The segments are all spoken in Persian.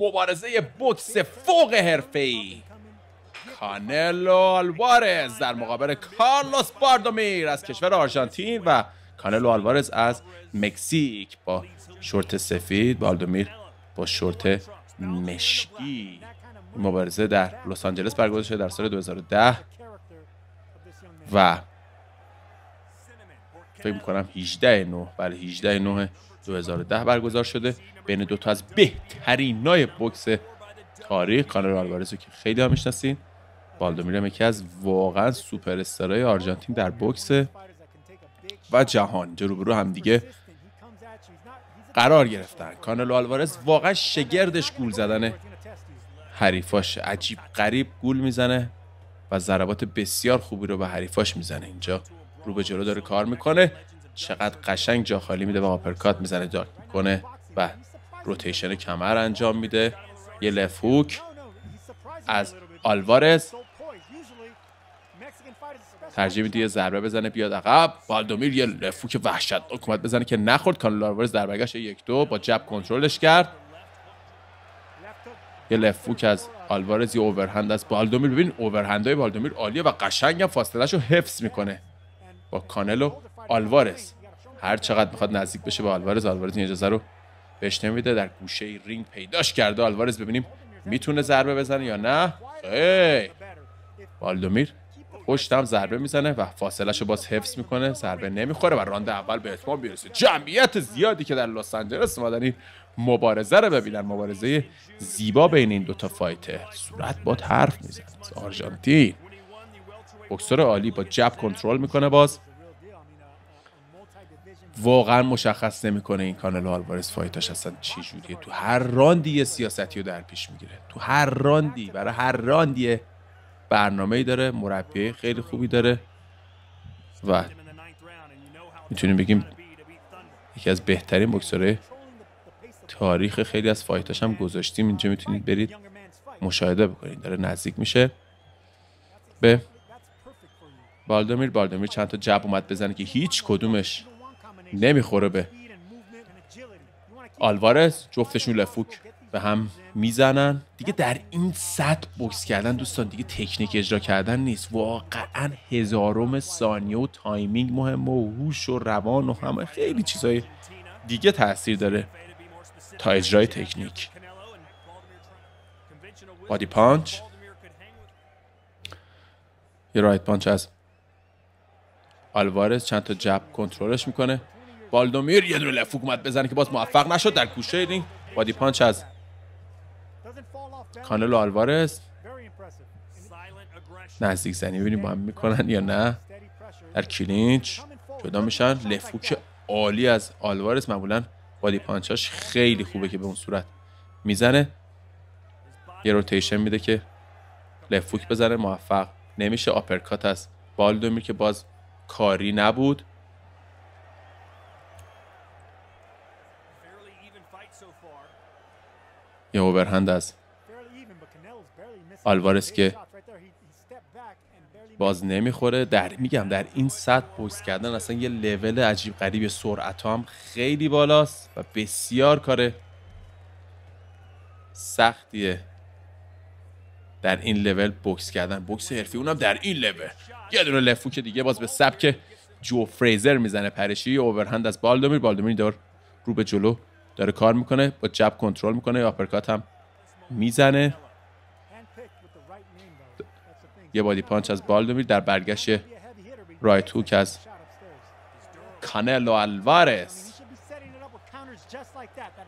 مبارزه بوکس فوق ای کانلو آلوارز در مقابل کارلوس باردومیر از کشور آرژانتین و کانلو آلوارز از مکزیک با شورت سفید باردومیر با شورت مشکی مبارزه در لس آنجلس برگزار شده در سال 2010 و فکر میکنم 18 نوه بله 18 نه 2010 برگزار شده بین دو تا از بهترین های بکس تاریخ کانر آلوارزو که خیلی هم میشناسین بالدومیر یکی از واقعا سوپر استارای آرژانتین در بوکس و جهان جروب رو هم دیگه قرار گرفتن کانلو آلوارز واقعا شگردش گول زدن حریفاش عجیب غریب گول میزنه و ضربات بسیار خوبی رو به حریفاش میزنه اینجا رو به جلو داره کار میکنه چقدر قشنگ جا خالی میده و آپرکات میزنه داک میکنه و روتیشن کمر انجام میده یه لفوک از آلوارز ترجیح میده یه ضربه بزنه بیاد عقب بالدومیر یه لفوک وحشت وحشتناک بزنه که نخورد کانل آلوارز در بگشت یک دو با جب کنترلش کرد یه لفوک از آلوارز یه اوورهند از بالدومیر ببین اوورهندهای بالدومیر عالیه و قشنگم فاصلهش رو حفظ میکنه با کانلو آلوارز هر چقدر میخواد نزدیک بشه به آلوارز آلوارز این اجازه رو بهش نمیده در گوشه رینگ پیداش کرده آلوارز ببینیم میتونه ضربه بزنه یا نه ای والدومیر پشتم ضربه میزنه و شو باز حفظ میکنه ضربه نمیخوره و راند اول به اتمام میرسه جمعیت زیادی که در لس آنجلس اومدن این مبارزه رو ببینن مبارزه زیبا بین این دوتا فایتر صورت باد حرف میزنه آرژانتین بکسور عالی با جب کنترل میکنه باز واقعا مشخص نمیکنه این کانل آلوارز فایتاش اصلا چی جوریه تو هر راندی یه سیاستی رو در پیش میگیره تو هر راندی برای هر راندی برنامه داره مربی خیلی خوبی داره و میتونیم بگیم یکی از بهترین بکسوره تاریخ خیلی از فایتاش هم گذاشتیم اینجا میتونید برید مشاهده بکنید داره نزدیک میشه به بالدمیر بالدمیر چند تا جب اومد بزنه که هیچ کدومش نمیخوره به آلوارز جفتشون لفوک به هم میزنن دیگه در این سطح بوکس کردن دوستان دیگه تکنیک اجرا کردن نیست واقعا هزارم ثانیه و تایمینگ مهمه و هوش و روان و همه خیلی چیزای دیگه تاثیر داره تا اجرای تکنیک بادی پانچ یه رایت پانچ از آلوارز چند تا جب کنترلش میکنه بالدومیر یه دونه لفوک اومد بزنه که باز موفق نشد در کوشه رینگ بادی پانچ از کانلو آلوارز نزدیک زنی ببینیم با هم میکنن یا نه در کلینچ جدا میشن لفوک عالی از آلوارز معمولا بادی پانچاش خیلی خوبه که به اون صورت میزنه یه روتیشن میده که لفوک بزنه موفق نمیشه آپرکات از بالدومیر که باز کاری نبود یه اوورهند از آلوارس که باز نمیخوره در میگم در این سطح پوست کردن اصلا یه لول عجیب غریب سرعت هم خیلی بالاست و بسیار کار سختیه در این لول بوکس کردن بوکس حرفی اونم در این لول یه دونه که دیگه باز به سبک جو فریزر میزنه پرشی اوورهند از بالدومیر بالدومیر دار رو به جلو داره کار میکنه با جب کنترل میکنه آپرکات هم میزنه یه بادی پانچ از بالدومیر در برگشت رایت هوک از کانلو الوارس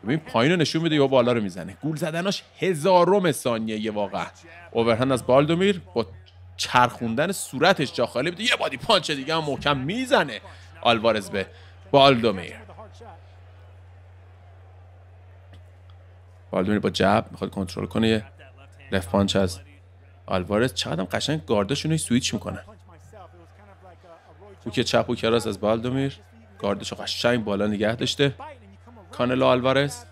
ببین پایین رو نشون میده یا بالا رو میزنه گول زدناش هزارم ثانیه واقع اوورهند از بالدومیر با چرخوندن صورتش جا خالی بده یه بادی پانچ دیگه هم محکم میزنه آلوارز به بالدومیر بالدومیر با جب میخواد کنترل کنه یه لفت پانچ از آلوارز چقدر هم قشنگ گارداشون رو سویچ میکنن او که چپ و کراس از بالدومیر گاردش رو قشنگ بالا نگه داشته کانلا آلوارز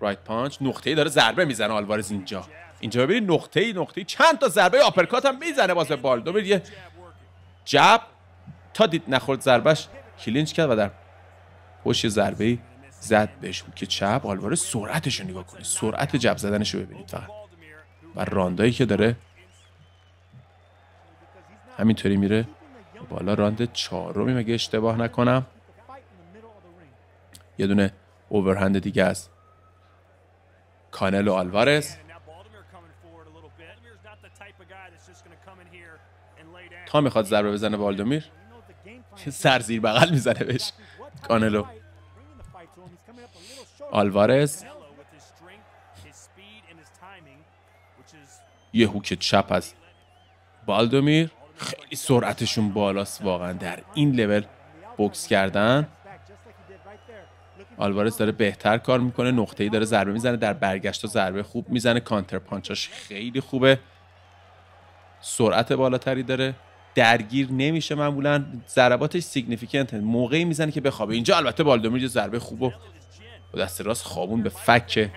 رایت پانچ نقطه داره ضربه میزنه آلوارز اینجا اینجا ببینید نقطه ای نقطه ای چند تا ضربه آپرکات هم میزنه باز به بالدو یه جب تا دید نخورد ضربش کلینچ کرد و در پشت ضربه ای زد بهش بود که چپ آلوارز سرعتش رو نگاه کنید سرعت جب زدنش رو ببینید فقط و راندایی که داره همینطوری میره بالا راند چهارمی مگه اشتباه نکنم یه دونه اوورهند دیگه از کانل و آلوارز ها میخواد ضربه بزنه والدمیر سر زیر بغل میزنه بهش کانلو آلوارز یه هوک چپ از بالدومیر خیلی سرعتشون بالاست واقعا در این لول بکس کردن آلوارز داره بهتر کار میکنه ای داره ضربه میزنه در برگشت و ضربه خوب میزنه کانتر پانچاش خیلی خوبه سرعت بالاتری داره درگیر نمیشه معمولا ضرباتش سیگنیفیکنت موقعی میزنه که بخوابه اینجا البته بالدومیر یه ضربه خوب و با دست راست خوابون به فک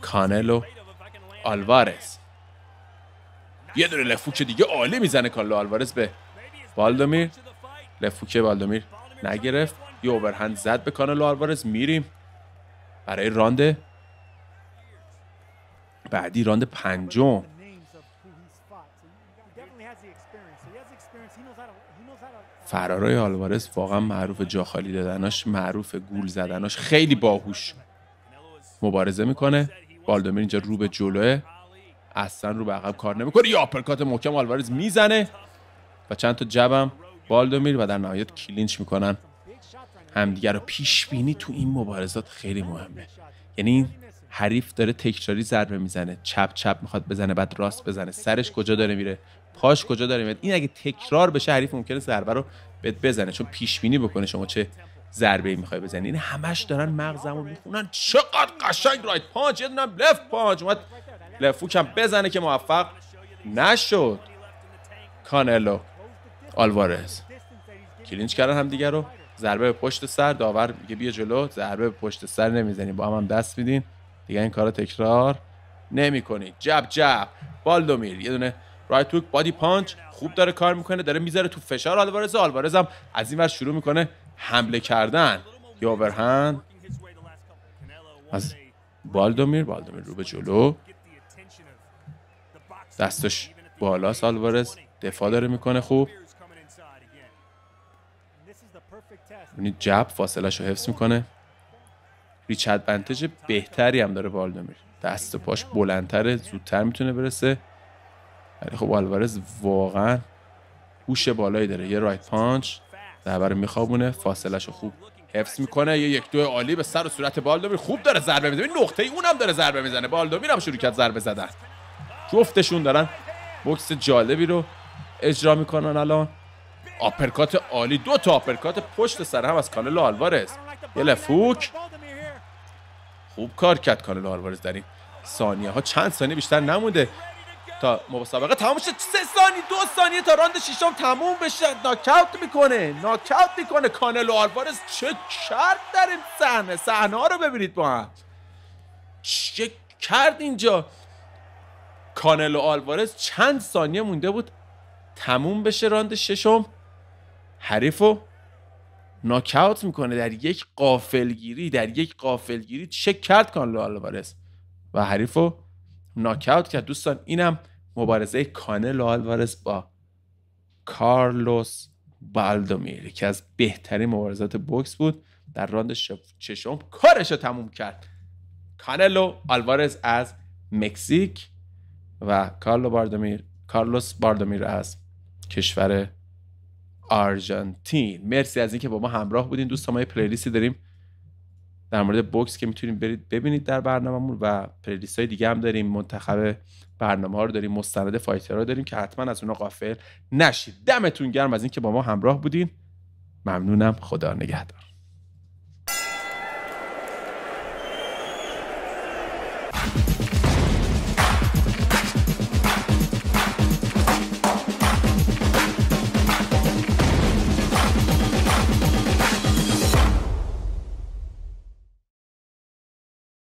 کانلو و آلوارز یه دونه لفوک دیگه عالی میزنه کانلو آلوارز به بالدومیر لفوک بالدومیر نگرفت یه اوورهند زد به کانلو آلوارز میریم برای راند بعدی راند پنجم فرارای آلوارز واقعا معروف جا خالی دادناش معروف گول زدناش خیلی باهوش مبارزه میکنه بالدومیر اینجا رو به جلوه اصلا رو به عقب کار نمیکنه یا آپرکات محکم آلوارز میزنه و چند تا جبم بالدومیر و در نهایت کلینچ میکنن همدیگه رو پیش بینی تو این مبارزات خیلی مهمه یعنی حریف داره تکراری ضربه میزنه چپ چپ میخواد بزنه بعد راست بزنه سرش کجا داره میره پاش کجا داریم؟ این اگه تکرار بشه حریف ممکنه ضربه رو بهت بزنه چون پیش بینی بکنه شما چه ضربه ای میخوای بزنی این همش دارن مغزمو میخونن چقدر قشنگ رایت پانچ یه دونه لفت پانچ اومد لفوک هم بزنه که موفق نشد کانلو آلوارز کلینچ کردن هم دیگر رو ضربه به پشت سر داور میگه بیا جلو ضربه به پشت سر نمیزنی با هم, هم دست میدین دیگه این کارا تکرار نمیکنید جب جب بالدومیر یه دونه رایت هوک بادی پانچ خوب داره کار میکنه داره میذاره تو فشار آلوارز آلوارز هم از این شروع میکنه حمله کردن یه اوورهند از بالدومیر بالدومیر رو به جلو دستش بالا آلوارز دفاع داره میکنه خوب یعنی جب فاصله رو حفظ میکنه ریچت بنتج بهتری هم داره بالدومیر دست و پاش بلندتره زودتر میتونه برسه ولی خب آلوارز واقعا هوش بالایی داره یه رایت پانچ ضربه رو میخوابونه فاصلش خوب حفظ میکنه یه یک دو عالی به سر و صورت بالدومیر خوب داره ضربه میزنه نقطه ای اونم داره ضربه میزنه بالدومیر هم شروع کرد ضربه زدن جفتشون دارن بوکس جالبی رو اجرا میکنن الان آپرکات عالی دو تا آپرکات پشت سر هم از کانل آلوارز یه لفوک خوب کار کرد کانل آلوارز در این ثانیه ها چند ثانیه بیشتر نمونده تا مسابقه تموم شد سه ثانیه دو ثانیه تا راند ششم تموم بشه ناکاوت میکنه ناکاوت میکنه کانلو آلوارز چه کرد در این صحنه صحنه ها رو ببینید با هم چه کرد اینجا و آلوارز چند ثانیه مونده بود تموم بشه راند ششم حریف و ناکاوت میکنه در یک قافلگیری در یک قافلگیری چه کرد و آلوارز و حریف رو ناکاوت کرد دوستان اینم مبارزه کانلو آلوارز با کارلوس بالدومیر که از بهترین مبارزات بوکس بود در راند ششم کارش رو تموم کرد کانلو آلوارز از مکزیک و کارلو باردومیر کارلوس باردومیر از کشور آرژانتین مرسی از اینکه با ما همراه بودین دوستان ما پلیلیستی داریم در مورد بوکس که میتونید برید ببینید در برنامهمون و پلیلیست های دیگه هم داریم منتخب برنامه ها رو داریم مستند فایترها رو داریم که حتما از اونها غافل نشید دمتون گرم از اینکه با ما همراه بودین ممنونم خدا نگهدار